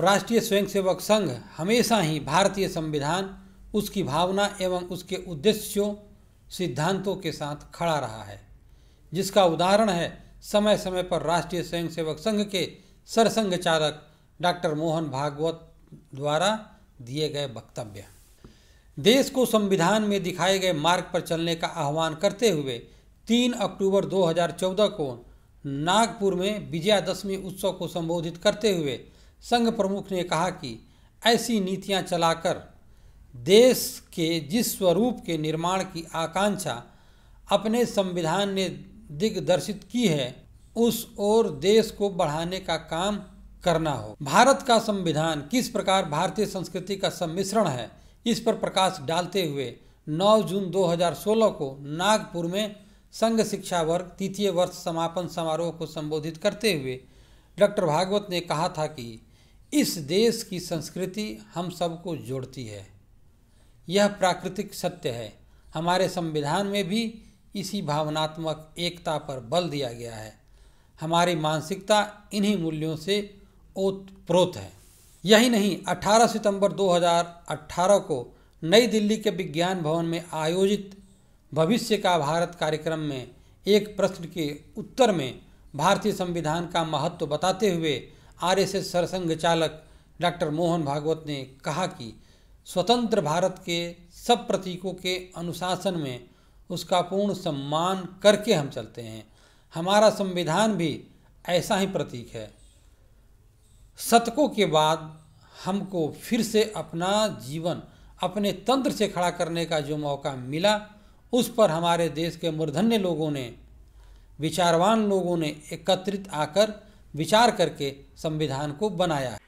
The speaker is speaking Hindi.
राष्ट्रीय स्वयंसेवक संघ हमेशा ही भारतीय संविधान उसकी भावना एवं उसके उद्देश्यों सिद्धांतों के साथ खड़ा रहा है जिसका उदाहरण है समय समय पर राष्ट्रीय स्वयंसेवक संघ के सरसंघ चालक डॉक्टर मोहन भागवत द्वारा दिए गए वक्तव्य देश को संविधान में दिखाए गए मार्ग पर चलने का आह्वान करते हुए 3 अक्टूबर 2014 को नागपुर में विजयादशमी उत्सव को संबोधित करते हुए संघ प्रमुख ने कहा कि ऐसी नीतियां चलाकर देश के जिस स्वरूप के निर्माण की आकांक्षा अपने संविधान ने दिग्दर्शित की है उस ओर देश को बढ़ाने का काम करना हो भारत का संविधान किस प्रकार भारतीय संस्कृति का सम्मिश्रण है इस पर प्रकाश डालते हुए 9 जून 2016 को नागपुर में संघ शिक्षा वर्ग तृतीय वर्ष समापन समारोह को संबोधित करते हुए डॉक्टर भागवत ने कहा था कि इस देश की संस्कृति हम सबको जोड़ती है यह प्राकृतिक सत्य है हमारे संविधान में भी इसी भावनात्मक एकता पर बल दिया गया है हमारी मानसिकता इन्हीं मूल्यों से ओतप्रोत है यही नहीं 18 सितंबर 2018 को नई दिल्ली के विज्ञान भवन में आयोजित भविष्य का भारत कार्यक्रम में एक प्रश्न के उत्तर में भारतीय संविधान का महत्व बताते हुए आरएसएस सरसंघ चालक डॉक्टर मोहन भागवत ने कहा कि स्वतंत्र भारत के सब प्रतीकों के अनुशासन में उसका पूर्ण सम्मान करके हम चलते हैं हमारा संविधान भी ऐसा ही प्रतीक है शतकों के बाद हमको फिर से अपना जीवन अपने तंत्र से खड़ा करने का जो मौका मिला उस पर हमारे देश के मूर्धन्य लोगों ने विचारवान लोगों ने एकत्रित आकर विचार करके संविधान को बनाया है